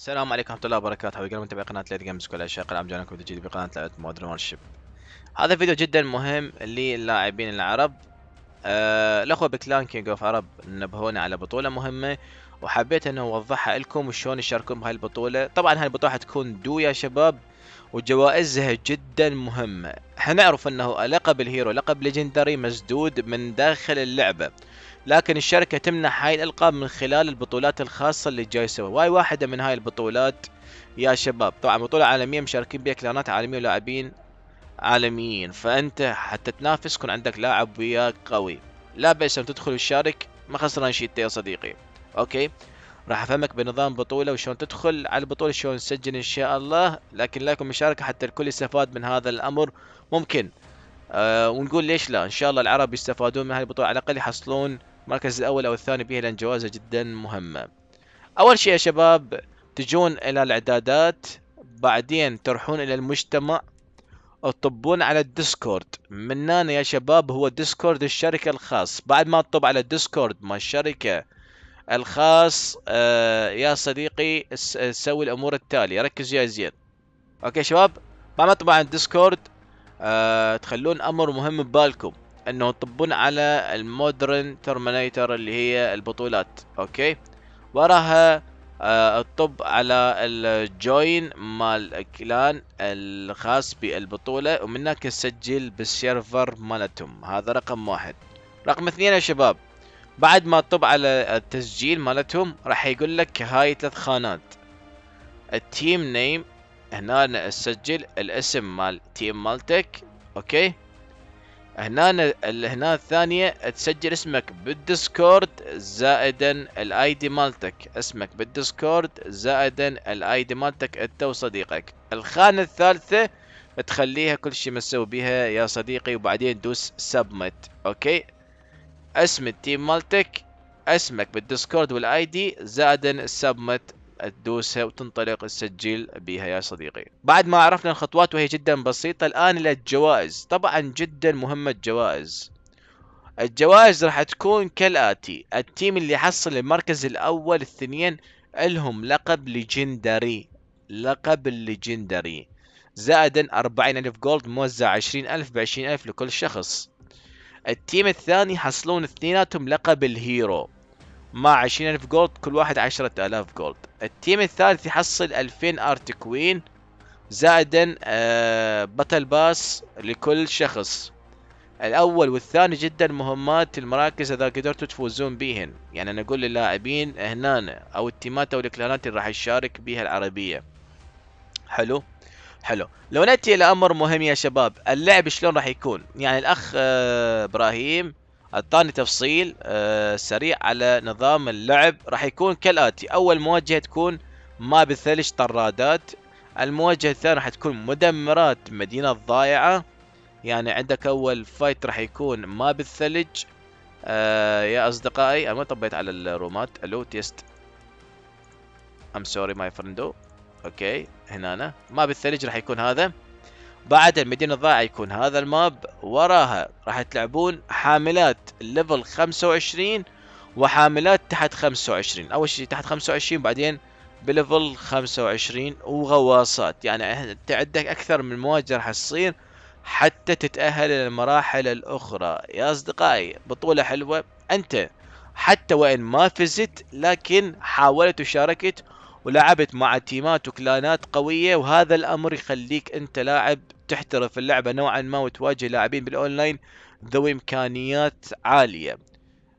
السلام عليكم ورحمة الله وبركاته حبايب متابعي قناة ليد جيمز كل عشاق العاب جانكم جديد بقناة لعبة مودرن وورشيب هذا فيديو جدا مهم للاعبين العرب آه، الاخوة بكلان كينج اوف عرب نبهونا على بطولة مهمة وحبيت انه اوضحها لكم وشلون يشاركون بهاي البطولة طبعا هاي البطولة حتكون دو يا شباب وجوائزها جدا مهمة حنعرف انه لقب الهيرو لقب ليجندري مسدود من داخل اللعبة لكن الشركة تمنح هاي الألقاب من خلال البطولات الخاصة اللي جاي سوا واي واحدة من هاي البطولات يا شباب طبعا بطولة عالمية مشاركين بها كلانات عالمية ولاعبين عالميين فأنت حتى تنافس كن عندك لاعب وياك قوي لا بأس أن تدخل وتشارك ما خسران شيء يا صديقي أوكي راح افهمك بنظام بطوله وشلون تدخل على البطوله شلون تسجل ان شاء الله لكن لكم مشاركه حتى الكل يستفاد من هذا الامر ممكن أه ونقول ليش لا ان شاء الله العرب يستفادون من هاي البطوله على الاقل يحصلون المركز الاول او الثاني بها لان جوازه جدا مهمه اول شيء يا شباب تجون الى الاعدادات بعدين تروحون الى المجتمع تطبون على الديسكورد منانا يا شباب هو ديسكورد الشركة الخاص بعد ما تطب على الديسكورد مال الشركة الخاص آه، يا صديقي سوي الامور التاليه ركزوا يا زين اوكي شباب بعد طبعا الديسكورد آه، تخلون امر مهم ببالكم انه تطبون على المودرن ترمينيتر اللي هي البطولات اوكي وراها الطب آه، على الجوين مال الكلان الخاص بالبطولة ومن هناك تسجل بالسيرفر مالتهم هذا رقم واحد رقم اثنين يا شباب بعد ما تطب على التسجيل مالتهم راح يقول لك هاي ثلاث خانات التيم نيم هنا نسجل الاسم مال تيم مالتك اوكي هنا هنا الثانية تسجل اسمك بالديسكورد زائدا الاي دي مالتك اسمك بالديسكورد زائدا الاي دي مالتك انت وصديقك الخانة الثالثة تخليها كل شيء مسوي بيها يا صديقي وبعدين دوس سبمت اوكي اسم التيم مالتك اسمك بالديسكورد والاي دي زائدا سبمت تدوسها وتنطلق السجل بها يا صديقي بعد ما عرفنا الخطوات وهي جدا بسيطة الآن إلى الجوائز طبعا جدا مهمة الجوائز الجوائز راح تكون كالآتي التيم اللي يحصل المركز الأول الثنين لهم لقب ليجندري لقب ليجندري زائدا 40 ألف جولد موزع 20 ألف ب 20 ألف لكل شخص التيم الثاني حصلون اثنيناتهم لقب الهيرو مع 20000 جولد كل واحد 10000 جولد التيم الثالث يحصل 2000 ارت كوين زائدا بطل آه، باس لكل شخص الاول والثاني جدا مهمات المراكز اذا قدرتوا تفوزون بيهن يعني انا اقول للاعبين هنا او التيمات او الكلانات اللي راح يشارك بيها العربيه حلو حلو لو نأتي إلى أمر مهم يا شباب اللعب شلون راح يكون يعني الأخ آه، إبراهيم أعطاني تفصيل آه، سريع على نظام اللعب راح يكون كالآتي أول مواجهة تكون ما بثلج طرادات المواجهة الثانية راح تكون مدمرات مدينة ضائعة يعني عندك أول فايت راح يكون ما بالثلج آه يا أصدقائي أنا ما طبيت على الرومات ألو تيست أم سوري ماي فرندو اوكي هنا أنا. ماب الثلج راح يكون هذا بعد المدينة الضائعة يكون هذا الماب وراها راح تلعبون حاملات ليفل 25 وحاملات تحت 25 اول شيء تحت 25 بعدين بليفل 25 وغواصات يعني انت أه، عندك اكثر من مواجهة راح تصير حتى تتأهل للمراحل الأخرى يا أصدقائي بطولة حلوة أنت حتى وإن ما فزت لكن حاولت وشاركت ولعبت مع تيمات وكلانات قوية وهذا الأمر يخليك أنت لاعب تحترف اللعبة نوعا ما وتواجه لاعبين بالأونلاين ذوي إمكانيات عالية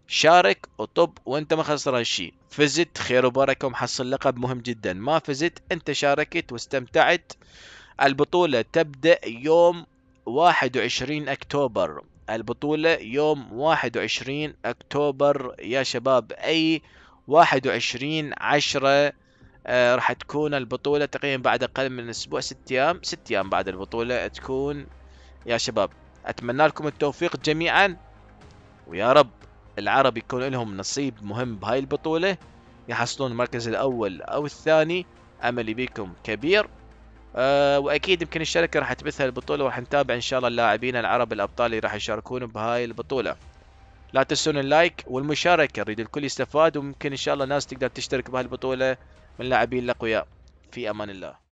شارك وطب وانت ما خسران شيء فزت خير وبركة ومحصل لقب مهم جدا ما فزت انت شاركت واستمتعت البطولة تبدأ يوم 21 اكتوبر البطولة يوم 21 اكتوبر يا شباب اي 21 عشرة آه، راح تكون البطولة تقريبا بعد أقل من أسبوع ست أيام ست أيام بعد البطولة تكون يا شباب أتمنى لكم التوفيق جميعا ويا رب العرب يكون لهم نصيب مهم بهاي البطولة يحصلون المركز الأول أو الثاني أملي بكم كبير أه واكيد يمكن الشركه راح تبث البطوله وراح نتابع ان شاء الله اللاعبين العرب الابطال اللي راح يشاركون بهاي البطوله لا تنسون اللايك والمشاركه نريد الكل يستفاد وممكن ان شاء الله ناس تقدر تشترك بهاي البطوله من لاعبين الأقوياء في أمان الله